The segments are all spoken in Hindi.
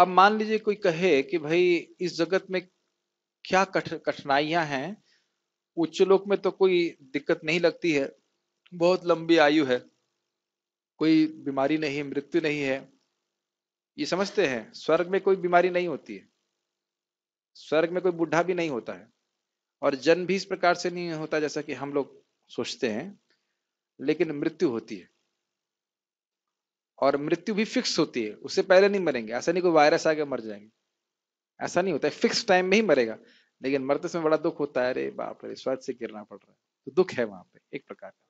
अब मान लीजिए कोई कहे कि भाई इस जगत में क्या कठ कठिनाइयां हैं उच्च लोक में तो कोई दिक्कत नहीं लगती है बहुत लंबी आयु है कोई बीमारी नहीं मृत्यु नहीं है ये समझते हैं स्वर्ग में कोई बीमारी नहीं होती है स्वर्ग में कोई बुढ़ा भी नहीं होता है और जन्म भी इस प्रकार से नहीं होता जैसा कि हम लोग सोचते हैं लेकिन मृत्यु होती है और मृत्यु भी फिक्स होती है उससे पहले नहीं मरेंगे ऐसा नहीं कोई वायरस आके मर जाएंगे ऐसा नहीं होता है फिक्स टाइम में ही मरेगा लेकिन मरते समय बड़ा दुख होता है अरे बाप रे स्वर्ग से गिरना पड़ रहा है तो दुख है वहां पे एक प्रकार का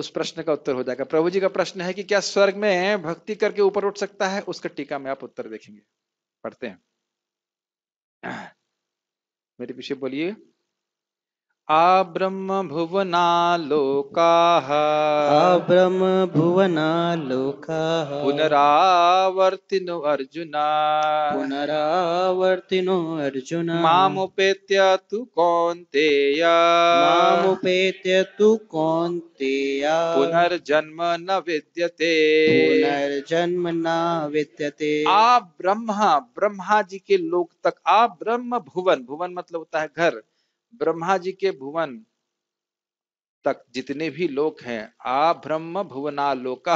उस प्रश्न का उत्तर हो जाएगा प्रभु जी का प्रश्न है कि क्या स्वर्ग में भक्ति करके ऊपर उठ सकता है उसका टीका में आप उत्तर देखेंगे पढ़ते हैं मेरे पीछे बोलिए भुवना लोका पुनरावर्ति पुनरावर्तिनो अर्जुन पुनरावर्तिनो अर्जुन मामुपेत्य तु कौन्तेय मामुपेत्य तु कौन्तेय पुनर्जन्म न विद्यते पुनर्जन्म न विद्यते आ ब्रह्मा ब्रह्मा जी के लोक तक आ ब्रह्म भुवन भुवन मतलब होता है घर ब्रह्मा जी के भुवन तक जितने भी लोक हैं आ ब्रह्म भुवनालोक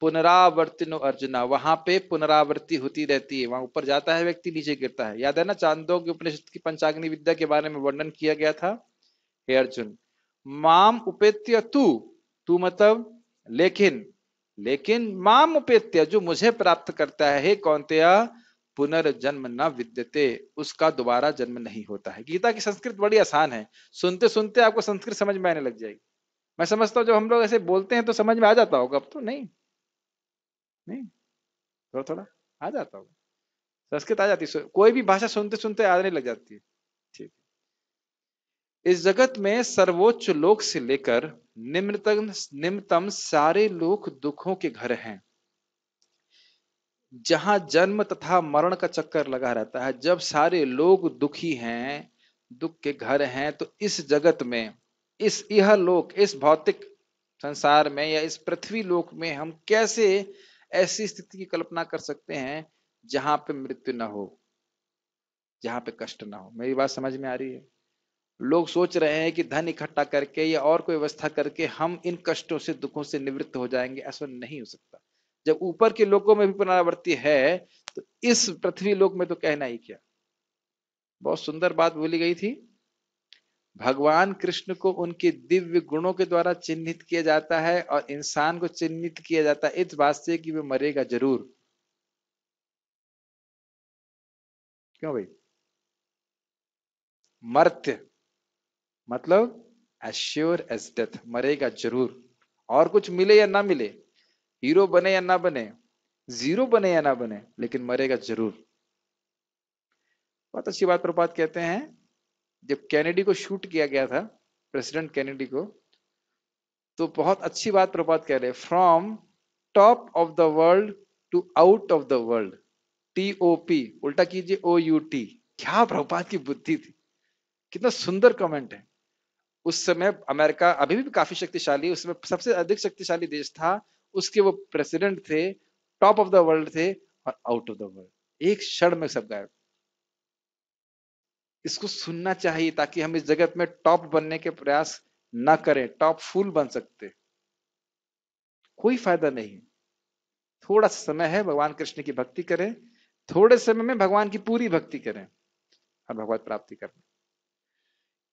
पुनरावर्तिनो अर्जुना वहां पे पुनरावृत्ति होती रहती है वहां ऊपर जाता है व्यक्ति नीचे गिरता है याद है ना चांदो के उपनिषद की पंचाग्नि विद्या के बारे में वर्णन किया गया था हे अर्जुन माम उपेत्य तू तू मतलब लेकिन लेकिन माम उपेत्य जो मुझे प्राप्त करता है हे कौनतया पुनर्जन्म न विद्यते उसका दोबारा जन्म नहीं होता है गीता की संस्कृत बड़ी आसान है सुनते सुनते आपको संस्कृत समझ में आने लग जाएगी मैं समझता हूँ जब हम लोग ऐसे बोलते हैं तो समझ में आ जाता होगा अब तो नहीं नहीं थोड़ा थोड़ा आ जाता होगा संस्कृत आ जाती है कोई भी भाषा सुनते सुनते आने लग जाती है ठीक इस जगत में सर्वोच्च लोक से लेकर निम्नतम निम्नतम सारे लोक दुखों के घर हैं जहां जन्म तथा मरण का चक्कर लगा रहता है जब सारे लोग दुखी हैं दुख के घर हैं तो इस जगत में इस यह लोक इस भौतिक संसार में या इस पृथ्वी लोक में हम कैसे ऐसी स्थिति की कल्पना कर सकते हैं जहां पे मृत्यु ना हो जहां पे कष्ट ना हो मेरी बात समझ में आ रही है लोग सोच रहे हैं कि धन इकट्ठा करके या और कोई व्यवस्था करके हम इन कष्टों से दुखों से निवृत्त हो जाएंगे ऐसा नहीं हो सकता जब ऊपर के लोकों में भी पुनरावृत्ति है तो इस पृथ्वी लोक में तो कहना ही क्या बहुत सुंदर बात बोली गई थी भगवान कृष्ण को उनके दिव्य गुणों के द्वारा चिन्हित किया जाता है और इंसान को चिन्हित किया जाता है इस बात से कि वे मरेगा जरूर क्यों भाई मर्त्य मतलब एश्योर एज डेथ मरेगा जरूर और कुछ मिले या ना मिले हीरो बने या ना बने जीरो बने या ना बने लेकिन मरेगा जरूर बहुत अच्छी बात प्रपात कहते हैं जब कैनेडी को शूट किया गया था प्रेसिडेंट कैनेडी को तो बहुत अच्छी बात प्रभात कह रहे from top of the world to out of the world T O P उल्टा कीजिए ओ यू टी क्या प्रभुपाद की बुद्धि थी कितना सुंदर कमेंट है उस समय अमेरिका अभी भी काफी शक्तिशाली उसमें सबसे अधिक शक्तिशाली देश था उसके वो प्रेसिडेंट थे टॉप ऑफ द वर्ल्ड थे और आउट ऑफ द वर्ल्ड एक क्षण में सब गायब इसको सुनना चाहिए ताकि हम इस जगत में टॉप बनने के प्रयास ना करें टॉप फूल बन सकते कोई फायदा नहीं थोड़ा सा समय है भगवान कृष्ण की भक्ति करें थोड़े समय में भगवान की पूरी भक्ति करें और भगवत प्राप्ति कर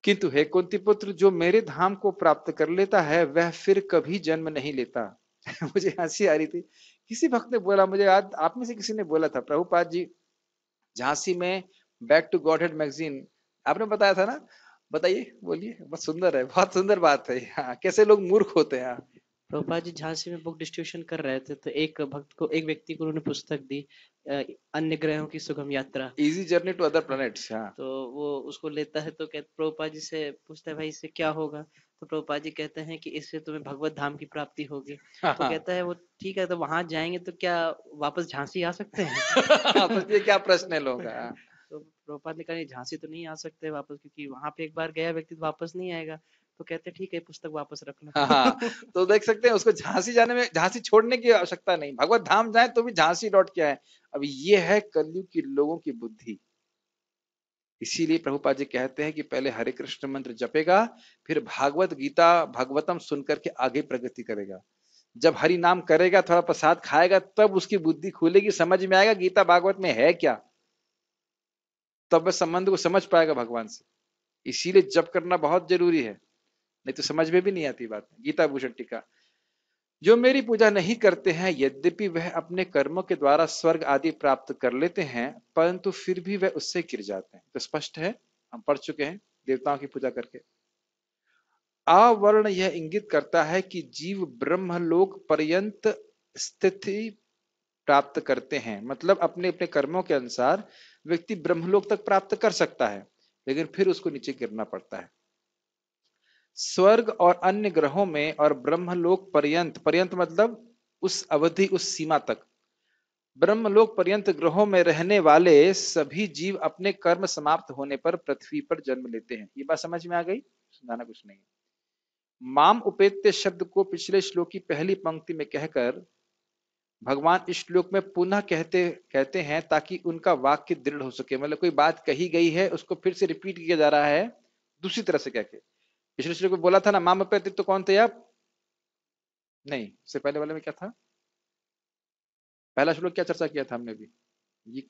किंतु हे कुंती पुत्र जो मेरे धाम को प्राप्त कर लेता है वह फिर कभी जन्म नहीं लेता मुझे हंसी आ रही थी किसी भक्त ने बोला मुझे याद आप में से किसी ने बोला था प्रभुपाद जी झांसी में back to Godhead magazine आपने बताया था ना बताइए बोलिए बहुत सुंदर है बहुत सुंदर बात है यहाँ कैसे लोग मूर्ख होते हैं यहाँ प्रभुपाद जी झांसी में बुक डिस्ट्रीब्यूशन कर रहे थे तो एक भक्त को एक व्यक्ति को उन्होंने पुस्तक दी अन्य ग्रहों की सुगम यात्रा easy journey to other planets तो वो उसको लेता है तो कहते प्रभुपाद जी से पूछता है भाई इससे क्या होगा तो प्रभुपा जी कहते हैं कि इससे तुम्हें भगवत धाम की प्राप्ति होगी हाँ, तो हाँ। कहता है वो ठीक है तो वहां जाएंगे तो क्या वापस झांसी आ सकते हैं आपस हाँ, ये क्या प्रश्न है लोग तो प्रभुपाद ने कहा झांसी तो नहीं आ सकते वापस क्योंकि वहां पे एक बार गया व्यक्ति तो वापस नहीं आएगा तो कहते हैं ठीक है पुस्तक वापस रखना हाँ, तो देख सकते हैं उसको झांसी जाने में झांसी छोड़ने की आवश्यकता नहीं भगवत धाम जाए तो भी झांसी लौट के आए अब ये है कलयुग की लोगों की बुद्धि इसीलिए प्रभुपाद जी कहते हैं कि पहले हरे कृष्ण मंत्र जपेगा फिर भागवत गीता भागवतम सुन करके आगे प्रगति करेगा जब हरि नाम करेगा थोड़ा प्रसाद खाएगा तब उसकी बुद्धि खुलेगी समझ में आएगा गीता भागवत में है क्या तब वह संबंध को समझ पाएगा भगवान से इसीलिए जप करना बहुत जरूरी है नहीं तो समझ में भी नहीं आती बात गीता भूषण टीका जो मेरी पूजा नहीं करते हैं यद्यपि वह अपने कर्मों के द्वारा स्वर्ग आदि प्राप्त कर लेते हैं परंतु फिर भी वह उससे गिर जाते हैं तो स्पष्ट है हम पढ़ चुके हैं देवताओं की पूजा करके आवर्ण यह इंगित करता है कि जीव ब्रह्मलोक पर्यंत स्थिति प्राप्त करते हैं मतलब अपने अपने कर्मों के अनुसार व्यक्ति ब्रह्मलोक तक प्राप्त कर सकता है लेकिन फिर उसको नीचे गिरना पड़ता है स्वर्ग और अन्य ग्रहों में और ब्रह्मलोक पर्यंत पर्यंत मतलब उस अवधि उस सीमा तक ब्रह्मलोक पर्यंत ग्रहों में रहने वाले सभी जीव अपने कर्म समाप्त होने पर पृथ्वी पर जन्म लेते हैं ये बात समझ में आ गई समझाना कुछ नहीं माम उपेत्य शब्द को पिछले श्लोक की पहली पंक्ति में कहकर भगवान इस श्लोक में पुनः कहते कहते हैं ताकि उनका वाक्य दृढ़ हो सके मतलब कोई बात कही गई है उसको फिर से रिपीट किया जा रहा है दूसरी तरह से कह पिछले मसीह को बोला था ना माम पे तो कौन थे आप नहीं इससे पहले वाले में क्या था पहला श्लोक क्या चर्चा किया था हमने भी ये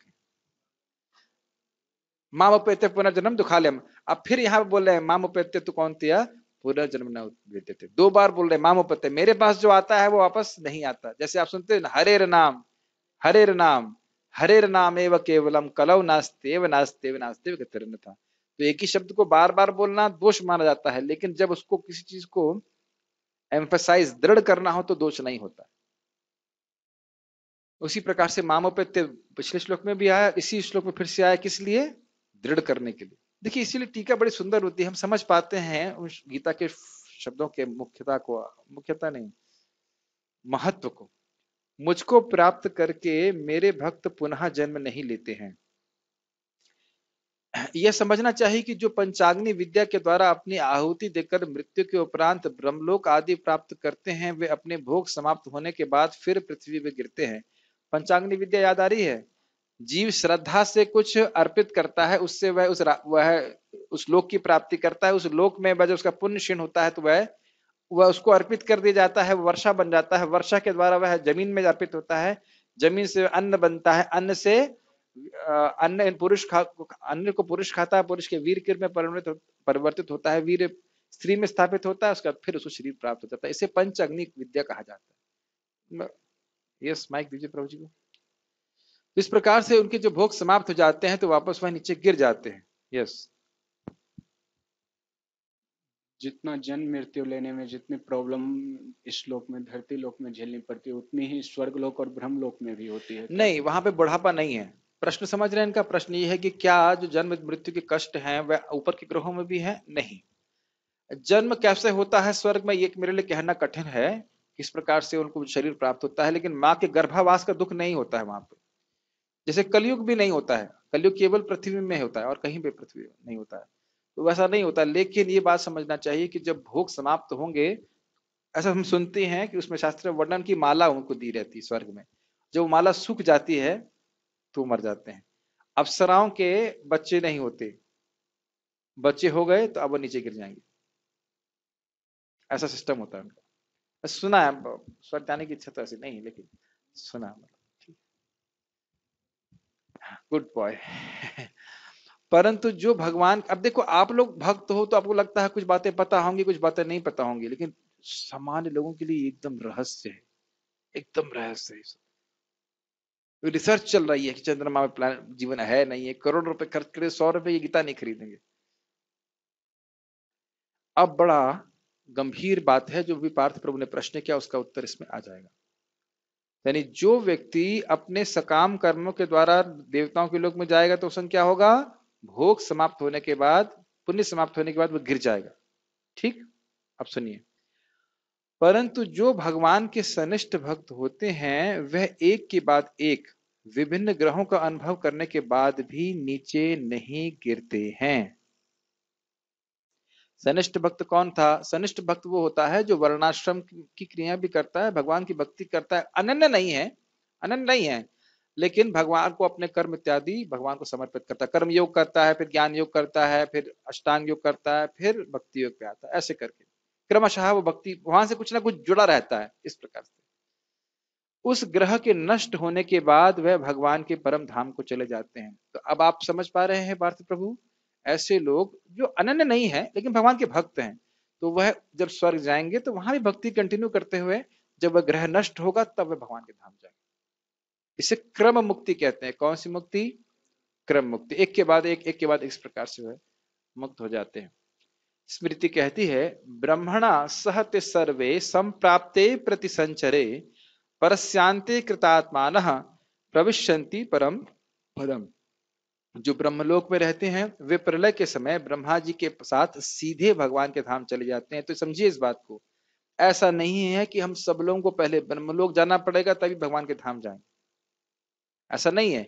माम उपेत्य पुनर्जन्म दुखालयम अब फिर यहाँ बोल रहे हैं माम पैत्य तो कौन थे पुनर्जन्म न देते थे दो बार बोल रहे माम पत्य मेरे पास जो आता है वो वापस नहीं आता जैसे आप सुनते हैं हरेर नाम हरेर नाम हरेर नाम एव केवलम कलव नास्तेव नास्तेव नास्तेव था तो एक ही शब्द को बार बार बोलना दोष माना जाता है लेकिन जब उसको किसी चीज को एम्फेसाइज दृढ़ करना हो तो दोष नहीं होता उसी प्रकार से मामोपेत्य पिछले श्लोक में भी आया इसी श्लोक में फिर से आया किस लिए दृढ़ करने के लिए देखिए इसीलिए टीका बड़ी सुंदर होती है हम समझ पाते हैं उस गीता के शब्दों के मुख्यता को मुख्यता नहीं महत्व को मुझको प्राप्त करके मेरे भक्त पुनः जन्म नहीं लेते हैं यह समझना चाहिए कि जो पंचाग्नि विद्या के द्वारा अपनी आहुति देकर मृत्यु के उपरांत ब्रह्मलोक आदि प्राप्त करते हैं वे अपने भोग समाप्त होने के बाद फिर पृथ्वी में गिरते हैं पंचाग्नि विद्या याद आ रही है जीव श्रद्धा से कुछ अर्पित करता है उससे वह उस वह उस लोक की प्राप्ति करता है उस लोक में जब उसका पुण्य क्षीण होता है तो वह वह उसको अर्पित कर दिया जाता है वर्षा बन जाता है वर्षा के द्वारा वह जमीन में अर्पित होता है जमीन से अन्न बनता है अन्न से अन्य इन पुरुष अन्य को पुरुष खाता है पुरुष के वीर किर में परिवर्तित परिवर्तित होता है वीर स्त्री में स्थापित होता है उसका फिर उसको शरीर प्राप्त हो जाता है इसे पंच अग्नि विद्या कहा जाता है यस माइक दीजिए प्रभु जी को इस प्रकार से उनके जो भोग समाप्त हो जाते हैं तो वापस वह नीचे गिर जाते हैं यस जितना जन्म मृत्यु लेने में जितनी प्रॉब्लम इस लोक में धरती लोक में झेलनी पड़ती है उतनी ही स्वर्ग लोक और ब्रह्म लोक में भी होती है नहीं वहां पे बुढ़ापा नहीं है प्रश्न समझ रहे हैं इनका प्रश्न ये है कि क्या जो जन्म मृत्यु के कष्ट हैं वह ऊपर के ग्रहों में भी है नहीं जन्म कैसे होता है स्वर्ग में ये मेरे लिए कहना कठिन है किस प्रकार से उनको शरीर प्राप्त होता है लेकिन माँ के गर्भावास का दुख नहीं होता है वहां पर जैसे कलयुग भी नहीं होता है कलयुग केवल पृथ्वी में होता है और कहीं पर पृथ्वी नहीं होता है तो वैसा नहीं होता लेकिन ये बात समझना चाहिए कि जब भोग समाप्त होंगे ऐसा हम सुनते हैं कि उसमें शास्त्र वर्णन की माला उनको दी रहती है स्वर्ग में जब माला सूख जाती है तो मर जाते हैं अप्सराओं के बच्चे नहीं होते बच्चे हो गए तो अब वो नीचे गिर जाएंगे ऐसा सिस्टम होता है उनका सुना है स्वर्ग जाने की इच्छा तो ऐसी नहीं लेकिन सुना गुड बॉय हाँ, परंतु जो भगवान अब देखो आप लोग भक्त हो तो आपको लगता है कुछ बातें पता होंगी कुछ बातें नहीं पता होंगी लेकिन सामान्य लोगों के लिए एकदम रहस्य है एकदम रहस्य है रिसर्च तो चल रही है कि चंद्रमा में प्लान जीवन है नहीं है करोड़ रुपए खर्च करे सौ रुपए ये गीता नहीं खरीदेंगे अब बड़ा गंभीर बात है जो भी पार्थ प्रभु ने प्रश्न किया उसका उत्तर इसमें आ जाएगा यानी जो व्यक्ति अपने सकाम कर्मों के द्वारा देवताओं के लोक में जाएगा तो उसमें क्या होगा भोग समाप्त होने के बाद पुण्य समाप्त होने के बाद वो गिर जाएगा ठीक अब सुनिए परंतु जो भगवान के सनिष्ठ भक्त होते हैं वह एक के बाद एक विभिन्न ग्रहों का अनुभव करने के बाद भी नीचे नहीं गिरते हैं सनिष्ठ भक्त कौन था सनिष्ठ भक्त वो होता है जो वर्णाश्रम की क्रिया भी करता है भगवान की भक्ति करता है अनन्य नहीं है अनन्य नहीं है लेकिन भगवान को अपने कर्म इत्यादि भगवान को समर्पित करता है कर्म योग करता है फिर ज्ञान योग करता है फिर अष्टांग योग करता है फिर भक्ति योग पे आता है ऐसे करके क्रमशः वो भक्ति वहां से कुछ ना कुछ जुड़ा रहता है इस प्रकार से उस ग्रह के नष्ट होने के बाद वह भगवान के परम धाम को चले जाते हैं तो अब आप समझ पा रहे हैं पार्थ प्रभु ऐसे लोग जो अनन्य नहीं है लेकिन भगवान के भक्त हैं तो वह जब स्वर्ग जाएंगे तो वहां भी भक्ति कंटिन्यू करते हुए जब वह ग्रह नष्ट होगा तब वह भगवान के धाम जाएंगे इसे क्रम मुक्ति कहते हैं कौन सी मुक्ति क्रम मुक्ति एक के बाद एक एक के बाद इस प्रकार से वह मुक्त हो जाते हैं स्मृति कहती है ब्रह्मणा सहत सर्वे संप्राप्ते प्रति प्रतिसंचरे परस्यांते कृतात्मान प्रविश्यंति परम पदम जो ब्रह्मलोक में रहते हैं वे प्रलय के समय ब्रह्मा जी के साथ सीधे भगवान के धाम चले जाते हैं तो समझिए इस बात को ऐसा नहीं है कि हम सब लोगों को पहले ब्रह्मलोक जाना पड़ेगा तभी भगवान के धाम जाए ऐसा नहीं है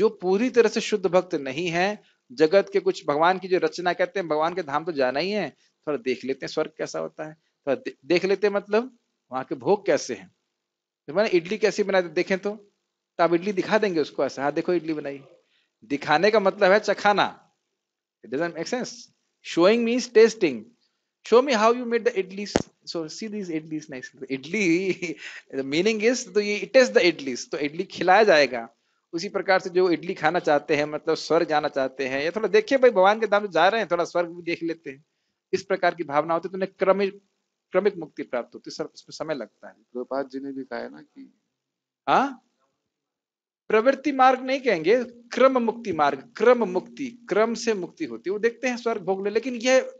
जो पूरी तरह से शुद्ध भक्त नहीं है जगत के कुछ भगवान की जो रचना कहते हैं भगवान के धाम तो जाना ही है थोड़ा देख लेते हैं स्वर्ग कैसा होता है थोड़ा दे, देख लेते हैं मतलब वहां के भोग कैसे हैं तो मैंने इडली कैसी बनाते देखें तो, तो आप इडली दिखा देंगे उसको ऐसा हाँ देखो इडली बनाई दिखाने का मतलब है चखाना it doesn't make sense showing means tasting show me how you made the idli so see this idli idli meaning is तो ये इट इज द इडली तो इडली खिलाया जाएगा उसी प्रकार से जो इडली खाना चाहते हैं मतलब स्वर्ग जाना चाहते हैं या थोड़ा देखिए भाई भगवान के दाम जा रहे हैं थोड़ा स्वर्ग भी देख लेते हैं इस प्रकार की भावना होती है तो क्रमिक क्रमिक मुक्ति प्राप्त होती है सर समय लगता है प्रभुपाद जी ने भी कहा है ना कि हाँ प्रवृत्ति मार्ग नहीं कहेंगे क्रम मुक्ति मार्ग क्रम मुक्ति क्रम से मुक्ति होती है वो देखते हैं स्वर्ग भोगने लेकिन यह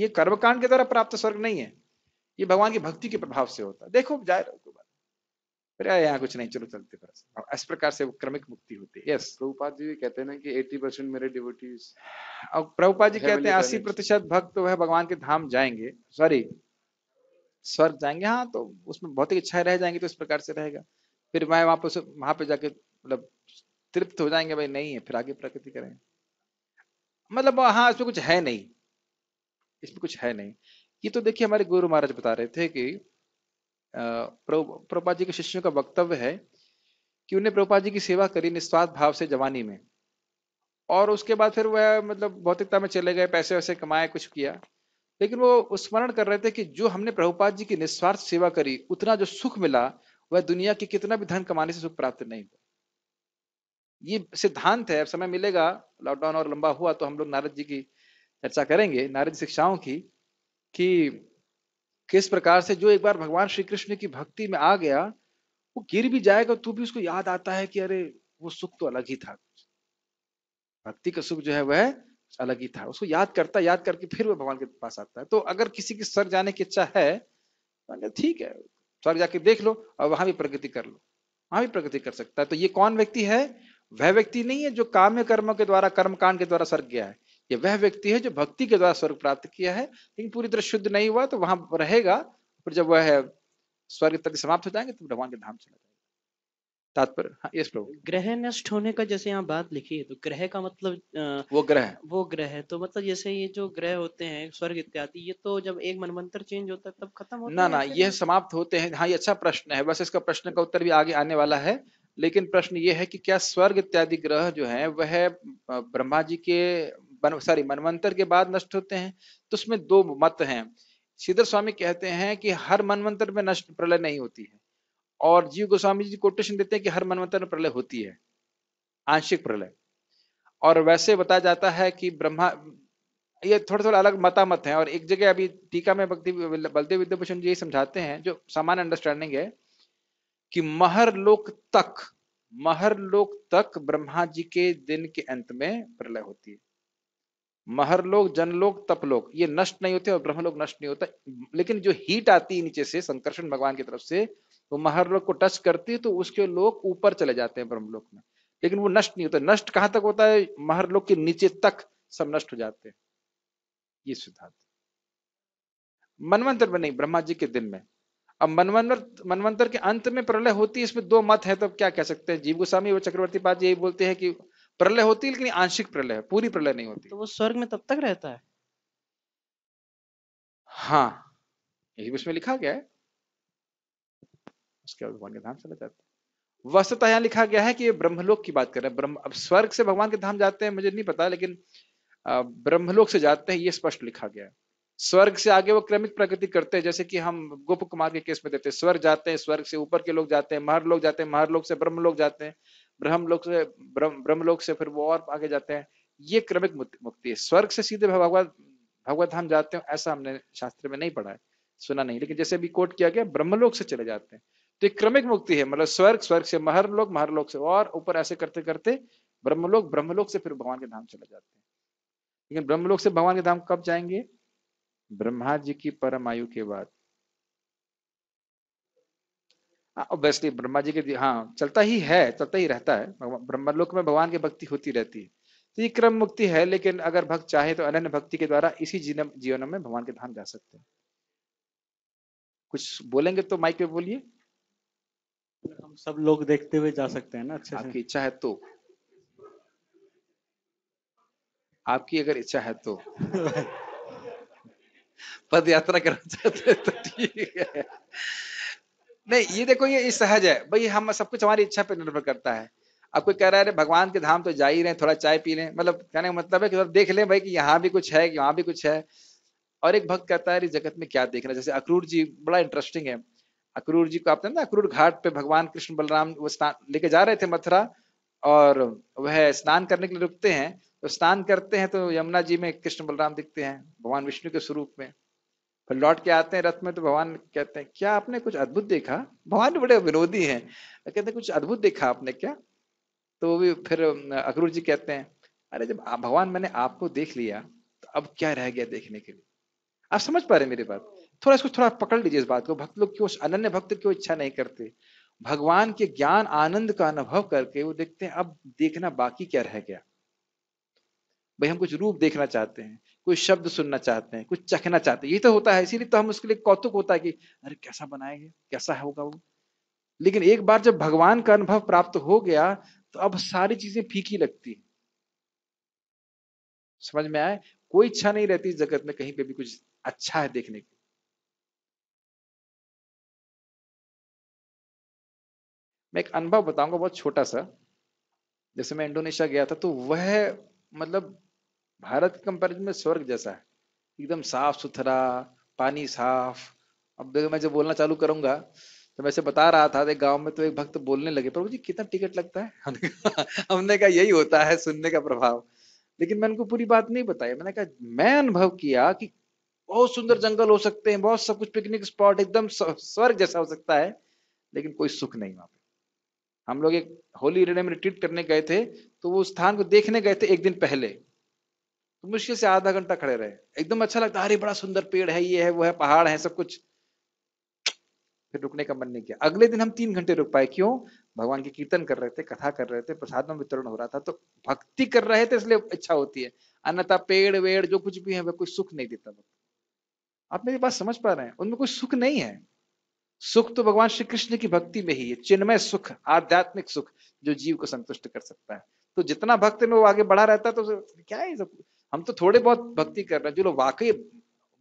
ये कर्मकांड के द्वारा प्राप्त स्वर्ग नहीं है ये भगवान की भक्ति के प्रभाव से होता है देखो जाहिर फिर यहाँ कुछ नहीं चलो चलते फिर इस प्रकार से क्रमिक मुक्ति होती है यस प्रभुपाद जी कहते हैं ना कि 80 परसेंट मेरे डिवोटीज और प्रभुपाद जी कहते हैं अस्सी प्रतिशत भक्त तो वह भगवान के धाम जाएंगे सॉरी स्वर्ग जाएंगे हाँ तो उसमें बहुत ही इच्छाएं रह जाएंगी तो इस प्रकार से रहेगा फिर वह वहां पर वहां पे जाके मतलब तृप्त हो जाएंगे भाई नहीं है फिर आगे प्रकृति करेंगे मतलब हाँ इसमें कुछ है नहीं इसमें कुछ है नहीं ये तो देखिए हमारे गुरु महाराज बता रहे थे कि प्रभुपा जी के शिष्यों का वक्तव्य है कि उन्हें प्रभुपा जी की सेवा करी निस्वार्थ भाव से जवानी में और उसके बाद फिर वह मतलब भौतिकता में चले गए पैसे वैसे कमाए कुछ किया लेकिन वो स्मरण कर रहे थे कि जो हमने प्रभुपाद जी की निस्वार्थ सेवा करी उतना जो सुख मिला वह दुनिया की कितना भी धन कमाने से सुख प्राप्त नहीं हुआ ये सिद्धांत है अब समय मिलेगा लॉकडाउन और लंबा हुआ तो हम लोग नारद जी की चर्चा करेंगे नारद शिक्षाओं की कि किस प्रकार से जो एक बार भगवान श्री कृष्ण की भक्ति में आ गया वो गिर भी जाएगा तो भी उसको याद आता है कि अरे वो सुख तो अलग ही था भक्ति का सुख जो है वह अलग ही था उसको याद करता याद करके फिर वह भगवान के पास आता है तो अगर किसी की स्वर्ग जाने की इच्छा है तो ठीक है स्वर्ग जाके देख लो और वहां भी प्रगति कर लो वहां भी प्रगति कर सकता है तो ये कौन व्यक्ति है वह व्यक्ति नहीं है जो काम्य कर्म के द्वारा कर्म कांड के द्वारा स्वर्ग गया है ये वह व्यक्ति है जो भक्ति के द्वारा स्वर्ग प्राप्त किया है लेकिन पूरी तरह शुद्ध नहीं हुआ तो वहां रहेगा पर जब वह स्वर्ग तक समाप्त हो जाएंगे तो भगवान के धाम चला जाएगा तात्पर्य हाँ यस प्रभु ग्रह नष्ट होने का जैसे यहाँ बात लिखी है तो ग्रह का मतलब वो ग्रह वो ग्रह तो मतलब जैसे ये जो ग्रह होते हैं स्वर्ग इत्यादि ये तो जब एक मनमंत्र चेंज होता है तब खत्म होता ना ना ये समाप्त होते हैं हाँ ये अच्छा प्रश्न है बस इसका प्रश्न का उत्तर भी आगे आने वाला है लेकिन प्रश्न ये है कि क्या स्वर्ग इत्यादि ग्रह जो है वह ब्रह्मा जी के मन सॉरी मनवंतर के बाद नष्ट होते हैं तो उसमें दो मत हैं श्रीधर स्वामी कहते हैं कि हर मनमंत्र में नष्ट प्रलय नहीं होती है और जीव गोस्वामी जी कोटेशन देते हैं कि हर मनवंतर में प्रलय होती है आंशिक प्रलय और वैसे बताया जाता है कि ब्रह्मा ये थोड़ा थोड़ा अलग मतामत है और एक जगह अभी टीका में भक्ति बलदेव विद्याभूषण जी समझाते हैं जो सामान्य अंडरस्टैंडिंग है कि महर लोक तक महर लोक तक ब्रह्मा जी के दिन के अंत में प्रलय होती है महर लोग जन लोग तप लोग ये नष्ट नहीं होते और ब्रह्म लोग नष्ट नहीं होता लेकिन जो हीट आती है नीचे से संकर्षण भगवान की तरफ से वो तो महर लोग को टच करती है तो उसके लोग ऊपर चले जाते हैं ब्रह्म में लेकिन वो नष्ट नहीं होता नष्ट कहां तक होता है महर लोग के नीचे तक सब नष्ट हो जाते हैं ये सिद्धांत मनवंतर में नहीं ब्रह्मा जी के दिन में अब मनवंतर मनवंतर के अंत में प्रलय होती है इसमें दो मत है तो क्या कह सकते हैं जीव गोस्वामी और चक्रवर्ती पाद यही बोलते हैं कि प्रलय होती है लेकिन आंशिक प्रलय है पूरी प्रलय नहीं होती तो वो स्वर्ग में तब तक रहता है हाँ यही उसमें लिखा गया है उसके बाद भगवान के धाम चले जाते हैं वस्तुतः यहाँ लिखा गया है कि ये ब्रह्मलोक की बात कर रहे हैं ब्रह्म अब स्वर्ग से भगवान के धाम जाते हैं मुझे नहीं पता लेकिन ब्रह्मलोक से जाते हैं ये स्पष्ट लिखा गया है स्वर्ग से आगे वो क्रमिक प्रगति करते हैं जैसे कि हम गोप कुमार के केस में देते हैं स्वर्ग जाते हैं स्वर्ग से ऊपर के लोग जाते हैं महर लोग जाते हैं महर लोग से ब्रह्म लोग जाते हैं ब्रह्मलोक से ब्रह्म लोक से फिर वो और आगे जाते हैं ये क्रमिक मुक्ति है स्वर्ग से सीधे भगवत भगवत धाम जाते हो ऐसा हमने शास्त्र में नहीं पढ़ा है सुना नहीं लेकिन जैसे अभी कोट किया गया ब्रह्मलोक से चले जाते हैं तो एक क्रमिक मुक्ति है मतलब स्वर्ग स्वर्ग से महरलोक महरलोक से और ऊपर ऐसे करते करते ब्रह्मलोक ब्रह्मलोक से फिर भगवान के धाम चले जाते हैं लेकिन ब्रह्मलोक से भगवान के धाम कब जाएंगे ब्रह्मा जी की परम आयु के बाद ऑब्वियसली हाँ, ब्रह्मा जी के हाँ चलता ही है चलता ही रहता है लोक में भगवान की भक्ति होती रहती है तो ये क्रम मुक्ति है लेकिन अगर भक्त चाहे तो अनन्य भक्ति के द्वारा इसी जीवन जीवन में भगवान के धाम जा सकते हैं कुछ बोलेंगे तो माइक पे बोलिए हम सब लोग देखते हुए जा सकते हैं ना अच्छे आपकी इच्छा है तो आपकी अगर इच्छा है तो पद यात्रा करना चाहते हैं तो ठीक है नहीं ये देखो ये सहज है भाई हम सब कुछ हमारी इच्छा पर निर्भर करता है अब कोई कह रहा है भगवान के धाम तो जा ही रहे थोड़ा चाय पी लें मतलब कहने का मतलब है कि देख लें भाई कि यहाँ भी कुछ है कि वहां भी कुछ है और एक भक्त कहता है जगत में क्या देखना जैसे अक्रूर जी बड़ा इंटरेस्टिंग है अक्रूर जी को आपने ना अक्रूर घाट पे भगवान कृष्ण बलराम वो स्नान लेके जा रहे थे मथुरा और वह स्नान करने के लिए रुकते हैं तो स्नान करते हैं तो यमुना जी में कृष्ण बलराम दिखते हैं भगवान विष्णु के स्वरूप में फिर लौट के आते हैं रथ में तो भगवान कहते हैं क्या आपने कुछ अद्भुत देखा भगवान तो बड़े विरोधी हैं कहते हैं कुछ अद्भुत देखा आपने क्या तो वो भी फिर अक्रूर जी कहते हैं अरे जब भगवान मैंने आपको देख लिया तो अब क्या रह गया देखने के लिए आप समझ पा रहे मेरी बात थोड़ा इसको थोड़ा पकड़ लीजिए इस बात को भक्त लोग क्यों अनन्य भक्त क्यों इच्छा नहीं करते भगवान के ज्ञान आनंद का अनुभव करके वो देखते हैं अब देखना बाकी क्या रह गया भाई हम कुछ रूप देखना चाहते हैं कुछ शब्द सुनना चाहते हैं कुछ चखना चाहते हैं ये तो होता है इसीलिए तो हम उसके लिए कौतुक होता है कि अरे कैसा बनाएंगे कैसा होगा वो लेकिन एक बार जब भगवान का अनुभव प्राप्त हो गया तो अब सारी चीजें फीकी लगती है समझ में आए कोई इच्छा नहीं रहती इस जगत में कहीं पे भी कुछ अच्छा है देखने की मैं एक अनुभव बताऊंगा बहुत छोटा सा जैसे मैं इंडोनेशिया गया था तो वह मतलब भारत के कंपैरिजन में स्वर्ग जैसा है एकदम साफ सुथरा पानी साफ अब देखो मैं जब बोलना चालू करूंगा तो मैं बता रहा था गांव में तो एक भक्त बोलने लगे प्रभु जी कितना टिकट लगता है हमने कहा यही होता है सुनने का प्रभाव लेकिन मैंने उनको पूरी बात नहीं बताई मैंने कहा मैं अनुभव किया कि बहुत सुंदर जंगल हो सकते हैं बहुत सब कुछ पिकनिक स्पॉट एकदम स्वर्ग जैसा हो सकता है लेकिन कोई सुख नहीं वहां पे हम लोग एक होली रिडे में रिट्रीट करने गए थे तो वो स्थान को देखने गए थे एक दिन पहले तो मुश्किल से आधा घंटा खड़े रहे एकदम अच्छा लगता अरे बड़ा सुंदर पेड़ है ये है वो है पहाड़ है सब कुछ फिर रुकने का मन नहीं किया अगले दिन हम तीन घंटे रुक पाए क्यों भगवान की कीर्तन कर रहे थे कथा कर रहे थे प्रसाद में वितरण हो रहा था तो भक्ति कर रहे थे इसलिए इच्छा होती है अन्यथा पेड़ वेड़ जो कुछ भी है वह कोई सुख नहीं देता भक्त आप मेरी बात समझ पा रहे हैं उनमें कोई सुख नहीं है सुख तो भगवान श्री कृष्ण की भक्ति में ही है चिन्मय सुख आध्यात्मिक सुख जो जीव को संतुष्ट कर सकता है तो जितना भक्त में वो आगे बढ़ा रहता है तो क्या है सब हम तो थोड़े बहुत भक्ति कर रहे हैं जो लोग वाकई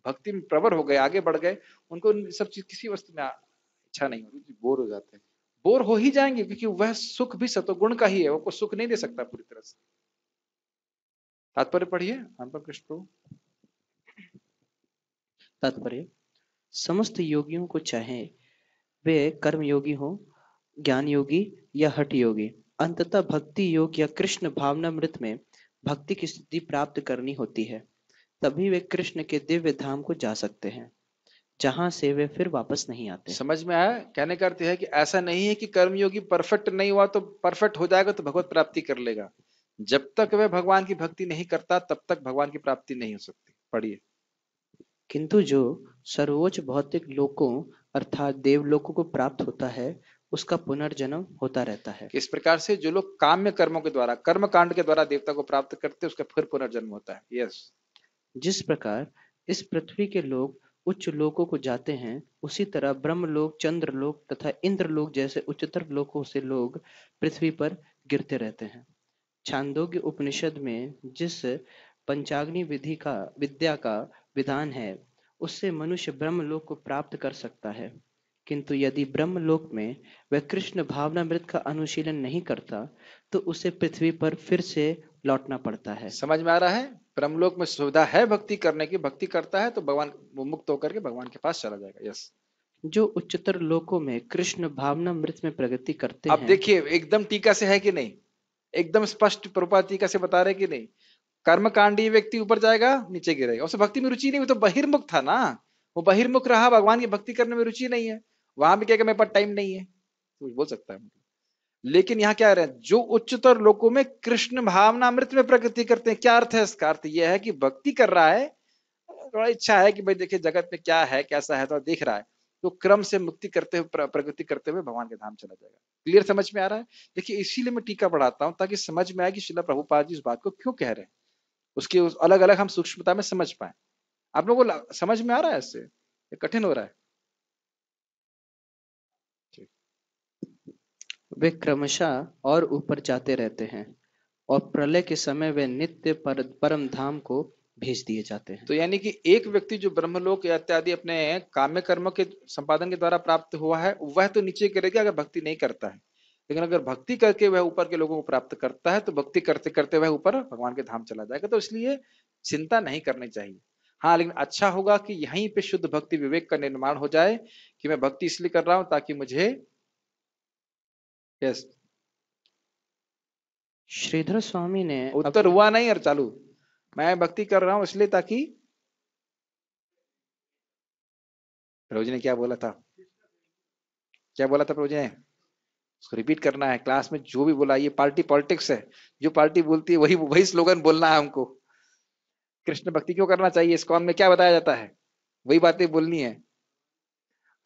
भक्ति में प्रवर हो गए आगे बढ़ गए उनको सब चीज किसी वस्तु में इच्छा नहीं होती बोर हो जाते हैं बोर हो ही जाएंगे क्योंकि वह सुख भी सतोगुण का ही है वो सुख नहीं दे सकता पूरी तरह से तात्पर्य पढ़िए कृष्ण प्रभु तात्पर्य समस्त योगियों को चाहे वे कर्म योगी हो ज्ञान योगी या हठ योगी अंततः भक्ति योग या कृष्ण भावना मृत में भक्ति की सिद्धि प्राप्त करनी होती है तभी वे कृष्ण के दिव्य धाम को जा सकते हैं जहां से वे फिर वापस नहीं आते समझ में आया कहने करते हैं कि ऐसा नहीं है कि कर्मयोगी परफेक्ट नहीं हुआ तो परफेक्ट हो जाएगा तो भगवत प्राप्ति कर लेगा जब तक वह भगवान की भक्ति नहीं करता तब तक भगवान की प्राप्ति नहीं हो सकती पढ़िए किंतु जो सर्वोच्च भौतिक लोकों अर्थात देवलोकों को प्राप्त होता है उसका पुनर्जन्म होता रहता है इस प्रकार से जो लोग काम्य कर्मों के द्वारा कर्म कांड के द्वारा देवता को प्राप्त करते उसका फिर पुनर्जन्म होता है यस जिस प्रकार इस पृथ्वी के लोग उच्च लोकों को जाते हैं उसी तरह ब्रह्म लोक चंद्र लोक तथा इंद्र लोक जैसे उच्चतर लोकों से लोग पृथ्वी पर गिरते रहते हैं छांदोग्य उपनिषद में जिस पंचाग्नि विधि का विद्या का विधान है उससे मनुष्य ब्रह्मलोक को प्राप्त कर सकता है किंतु यदि ब्रह्मलोक में वह कृष्ण भावनामृत का अनुशीलन नहीं करता तो उसे पृथ्वी पर फिर से लौटना पड़ता है समझ में आ रहा है ब्रह्मलोक में सुविधा है भक्ति करने की भक्ति करता है तो भगवान मुक्त होकर के भगवान के पास चला जाएगा यस जो उच्चतर लोकों में कृष्ण भावना मृत में प्रगति करते अब देखिए एकदम टीका से है कि नहीं एकदम स्पष्ट प्रपा टीका से बता रहे कि नहीं कर्म कांडी व्यक्ति ऊपर जाएगा नीचे गिरेगा उसे भक्ति में रुचि नहीं वो तो बहिर्मुख था ना वो बहिर्मुख रहा भगवान की भक्ति करने में रुचि नहीं है वहां भी क्या मेरे पास टाइम नहीं है तो बोल सकता है लेकिन यहाँ क्या रहे जो उच्चतर लोगों में कृष्ण भावना अमृत में प्रकृति करते हैं क्या अर्थ है इसका अर्थ यह है कि भक्ति कर रहा है थोड़ा इच्छा है कि भाई देखिए जगत में क्या है कैसा है थोड़ा देख रहा है तो क्रम से मुक्ति करते हुए प्रगति करते हुए भगवान के धाम चला जाएगा क्लियर समझ में आ रहा है देखिए इसीलिए मैं टीका पढ़ाता हूँ ताकि समझ में आए कि शिला प्रभुपाद जी इस बात को क्यों कह रहे हैं उसकी उस अलग अलग हम सूक्ष्मता में समझ पाए आप लोगों को समझ में आ रहा है इससे कठिन हो रहा है वे क्रमशः और ऊपर जाते रहते हैं और प्रलय के समय वे नित्य पर, परम धाम को भेज दिए जाते हैं तो यानी कि एक व्यक्ति जो ब्रह्मलोक या इत्यादि अपने काम्य कर्म के संपादन के द्वारा प्राप्त हुआ है वह तो नीचे गिरेगा अगर भक्ति नहीं करता है लेकिन अगर भक्ति करके वह ऊपर के लोगों को प्राप्त करता है तो भक्ति करते करते वह ऊपर भगवान के धाम चला जाएगा तो इसलिए चिंता नहीं करनी चाहिए हाँ लेकिन अच्छा होगा कि यहीं पे शुद्ध भक्ति विवेक का निर्माण हो जाए कि मैं भक्ति इसलिए कर रहा हूँ ताकि मुझे यस श्रीधर स्वामी ने उत्तर हुआ नहीं और चालू मैं भक्ति कर रहा हूं इसलिए ताकि प्रभु जी ने क्या बोला था क्या बोला था प्रभु जी ने उसको रिपीट करना है क्लास में जो भी बोला ये पार्टी पॉलिटिक्स है जो पार्टी बोलती है वही वही स्लोगन बोलना है हमको कृष्ण भक्ति क्यों करना चाहिए इस कॉम में क्या बताया जाता है वही बातें बोलनी है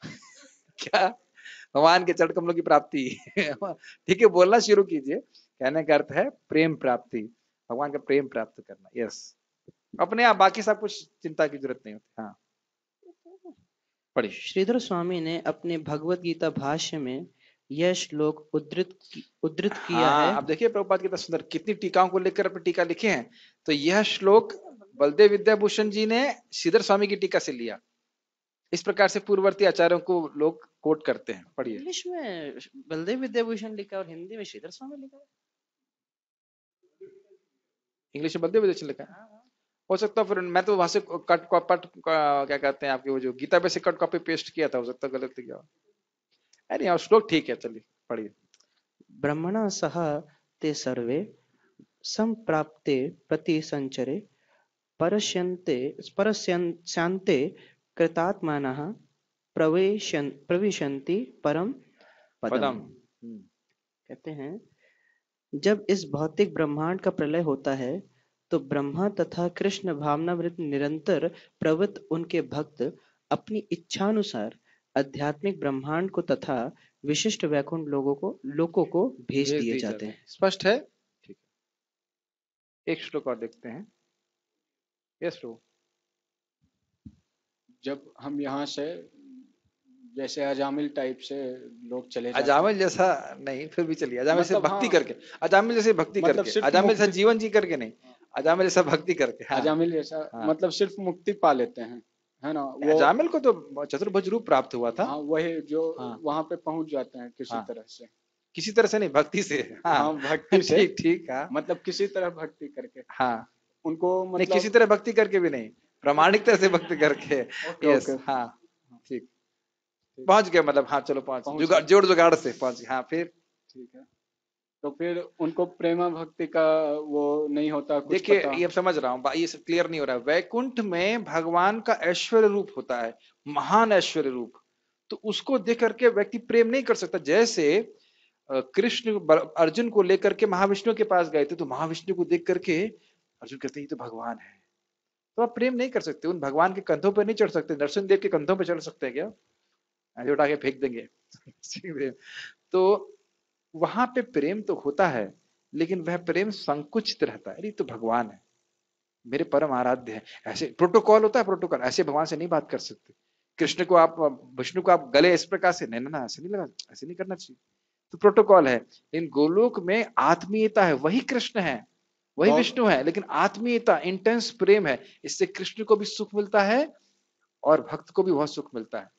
क्या भगवान के चढ़ कमलों की प्राप्ति ठीक है बोलना शुरू कीजिए कहने का अर्थ है प्रेम प्राप्ति भगवान का प्रेम प्राप्त करना यस अपने आप बाकी सब कुछ चिंता की जरूरत नहीं होती हाँ पढ़िए श्रीधर स्वामी ने अपने भगवत गीता भाष्य में यह श्लोक उद्धृत उद्धृत किया हाँ, है आप देखिए प्रभुपाद गीता सुंदर कितनी टीकाओं को लेकर अपने टीका लिखे हैं तो यह श्लोक बलदेव विद्याभूषण जी ने श्रीधर स्वामी की टीका से लिया इस प्रकार से पूर्ववर्ती आचार्यों को लोग कोट करते हैं पढ़िए इंग्लिश में बलदेव विद्याभूषण लिखा और हिंदी में श्रीधर स्वामी लिखा इंग्लिश में बलदेव विद्याभूषण लिखा है हाँ, हाँ। हो सकता है फिर मैं तो वहां से कट कॉपट uh, क्या कहते हैं आपके वो जो गीता पे से कट कॉपी पेस्ट किया था हो सकता गलत किया अरे यहाँ श्लोक ठीक है चलिए पढ़िए ब्रह्मणा सह ते सर्वे संप्राप्ते प्रति संचरे परस्यन्ते परस्यन्ते कृतात्मनः प्रवेश प्रविशन्ति परम पदम, हम्म। कहते हैं जब इस भौतिक ब्रह्मांड का प्रलय होता है तो ब्रह्मा तथा कृष्ण भावनावृत निरंतर प्रवृत्त उनके भक्त अपनी इच्छानुसार आध्यात्मिक ब्रह्मांड को तथा विशिष्ट वैकुंठ लोगों को लोगों को भेज दिए जाते हैं स्पष्ट है ठीक एक श्लोक और देखते हैं यस श्लोक जब हम यहाँ से जैसे अजामिल टाइप से लोग चले अजामिल जैसा नहीं फिर भी चलिए अजामिल मतलब से भक्ति हाँ, करके अजामिल जैसे भक्ति मतलब करके अजामिल जैसा जीवन जी करके नहीं हाँ। अजामिल जैसा भक्ति करके हाँ, अजामिल जैसा हाँ, मतलब सिर्फ मुक्ति पा लेते हैं है ना वो अजामिल को तो चतुर्भुज रूप प्राप्त हुआ था हाँ, वही जो हाँ, वहां पे पहुंच जाते हैं किसी हाँ। तरह से किसी तरह से नहीं भक्ति से हाँ, हाँ भक्ति से ठीक है मतलब किसी तरह भक्ति करके हाँ उनको मतलब किसी तरह भक्ति करके भी नहीं प्रमाणिकता से भक्त करके यस हाँ ठीक पहुंच गए मतलब हाँ चलो पहुंच जोड़ जुगाड़ से पहुंच गए हाँ फिर ठीक है तो फिर उनको प्रेमा भक्ति का वो नहीं होता देखिए ये समझ रहा हूँ ये सब क्लियर नहीं हो रहा है वैकुंठ में भगवान का ऐश्वर्य रूप होता है महान ऐश्वर्य रूप तो उसको देख करके व्यक्ति प्रेम नहीं कर सकता जैसे कृष्ण अर्जुन को लेकर के महाविष्णु के पास गए थे तो महाविष्णु को देख करके अर्जुन कहते हैं ये तो भगवान है तो आप प्रेम नहीं कर सकते उन भगवान के कंधों पर नहीं चढ़ सकते नरसिंह देव के कंधों पर चढ़ सकते हैं क्या ऐसे उठा के फेंक देंगे तो वहां पे प्रेम तो होता है लेकिन वह प्रेम संकुचित रहता है अरे तो भगवान है मेरे परम आराध्य है ऐसे प्रोटोकॉल होता है प्रोटोकॉल ऐसे भगवान से नहीं बात कर सकते कृष्ण को आप विष्णु को आप गले इस प्रकार से नहीं ना ऐसे नहीं लगा ऐसे नहीं करना चाहिए तो प्रोटोकॉल है लेकिन गोलोक में आत्मीयता है वही कृष्ण है वही विष्णु है लेकिन आत्मीयता इंटेंस प्रेम है इससे कृष्ण को भी सुख मिलता है और भक्त को भी बहुत सुख मिलता है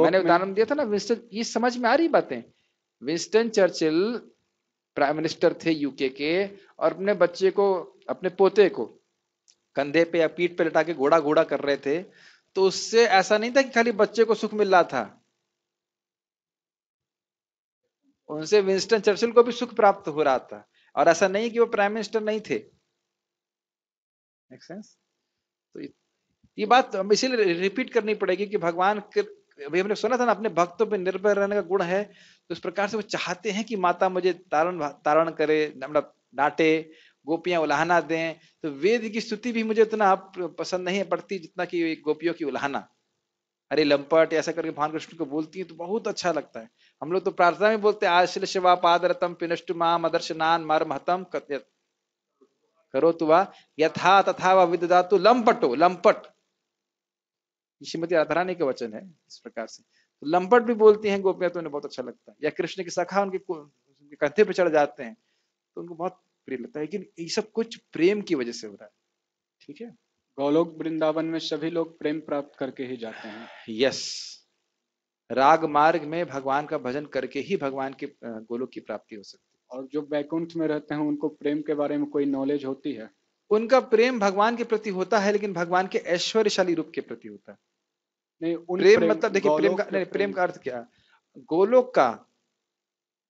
मैंने उदाहरण दिया था ना विंस्टन ये समझ में आ रही बातें विंस्टन चर्चिल प्राइम मिनिस्टर थे यूके के और अपने बच्चे को अपने पोते को कंधे पे या पीठ पे लटा के घोड़ा घोड़ा कर रहे थे तो उससे ऐसा नहीं था कि खाली बच्चे को सुख मिल रहा था उनसे विंस्टन चर्चिल को भी सुख प्राप्त हो रहा था और ऐसा नहीं कि वो प्राइम मिनिस्टर नहीं थे तो ये बात इसीलिए रिपीट करनी पड़ेगी कि भगवान अभी हमने सुना था ना अपने भक्तों पर निर्भर रहने का गुण है तो इस प्रकार से वो चाहते हैं कि माता मुझे तारण तारण करे मतलब डांटे गोपियां उलाहना दें तो वेद की स्तुति भी मुझे उतना पसंद नहीं पड़ती जितना कि गोपियों की उलाहना अरे लंपट ऐसा करके भगवान कृष्ण को बोलती है तो बहुत अच्छा लगता है हम लोग तो प्रार्थना में बोलते हैं आशिल पाद रतम पिनष्ट माम नान मर महतम करो तो वह यथा तथा व विदातु लंपटो लंपट श्रीमती राधारानी के वचन है इस प्रकार से तो लंपट भी बोलती हैं गोपियां तो उन्हें बहुत अच्छा लगता है या कृष्ण की सखा उनके उनके कंधे पे चढ़ जाते हैं तो उनको बहुत प्रिय लगता है लेकिन ये सब कुछ प्रेम की वजह से हो रहा है ठीक है गोलोक वृंदावन में सभी लोग प्रेम प्राप्त करके ही जाते हैं यस yes. राग मार्ग में भगवान का भजन करके ही भगवान के गोलोक की प्राप्ति हो सकती है और जो वैकुंठ में रहते हैं उनको प्रेम के बारे में कोई नॉलेज होती है उनका प्रेम भगवान के प्रति होता है लेकिन भगवान के ऐश्वर्यशाली रूप के प्रति होता है नहीं उन प्रेम, प्रेम मतलब देखिए प्रेम का नहीं प्रेम, प्रेम का अर्थ क्या गोलोक का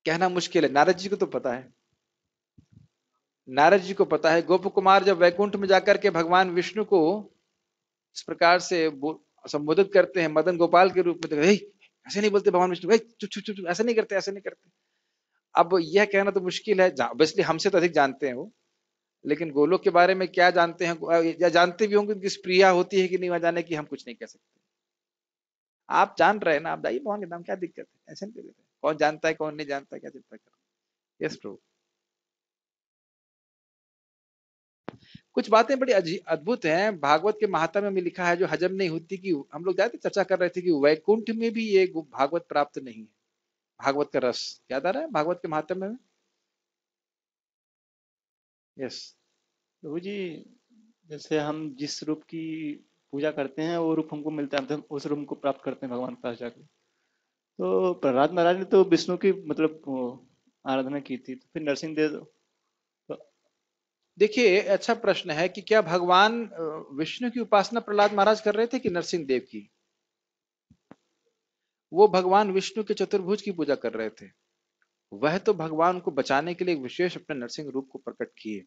कहना मुश्किल है नारद जी को तो पता है नारद जी को पता है गोप कुमार जब वैकुंठ में जाकर के भगवान विष्णु को इस प्रकार से संबोधित करते हैं मदन गोपाल के रूप में तो ऐसे नहीं बोलते भगवान विष्णु चुप चुप चुप ऐसे नहीं करते ऐसे नहीं करते अब यह कहना तो मुश्किल है ऑब्वियसली हमसे तो अधिक जानते हैं वो लेकिन गोलोक के बारे में क्या जानते हैं या जानते भी होंगे उनकी प्रिया होती है कि नहीं वहां जाने की हम कुछ नहीं कह सकते आप जान रहे हैं ना आप जाइए भगवान के नाम क्या दिक्कत है ऐसे नहीं कौन जानता है कौन नहीं जानता है, क्या चिंता करो यस प्रभु कुछ बातें बड़ी अद्भुत हैं भागवत के महात्मा में, लिखा है जो हजम नहीं होती कि हम लोग जाते चर्चा कर रहे थे कि वैकुंठ में भी ये भागवत प्राप्त नहीं है भागवत का रस याद आ रहा है भागवत के महात्मा में यस प्रभु जी जैसे हम जिस रूप की पूजा करते हैं वो रूप हमको मिलता है उस रूप को प्राप्त करते हैं भगवान पास जाकर तो प्रहलाद महाराज ने तो विष्णु की मतलब आराधना की थी तो फिर नरसिंह देव देखिए अच्छा प्रश्न है कि क्या भगवान विष्णु की उपासना प्रहलाद महाराज कर रहे थे कि नरसिंह देव की वो भगवान विष्णु के चतुर्भुज की पूजा कर रहे थे वह तो भगवान को बचाने के लिए विशेष अपने नरसिंह रूप को प्रकट किए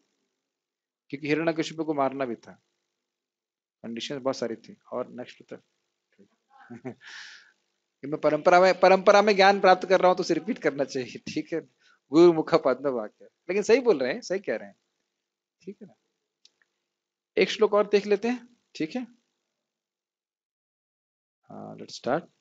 क्योंकि हिरण्यकश्यप को मारना भी था कंडीशन बहुत सारी थी और नेक्स्ट तक तो मैं परंपरा में परंपरा में ज्ञान प्राप्त कर रहा हूं तो उसे रिपीट करना चाहिए ठीक है गुरु मुखा पद्म वाक्य लेकिन सही बोल रहे हैं सही कह रहे हैं ठीक है ना एक श्लोक और देख लेते हैं ठीक है लेट्स हाँ, स्टार्ट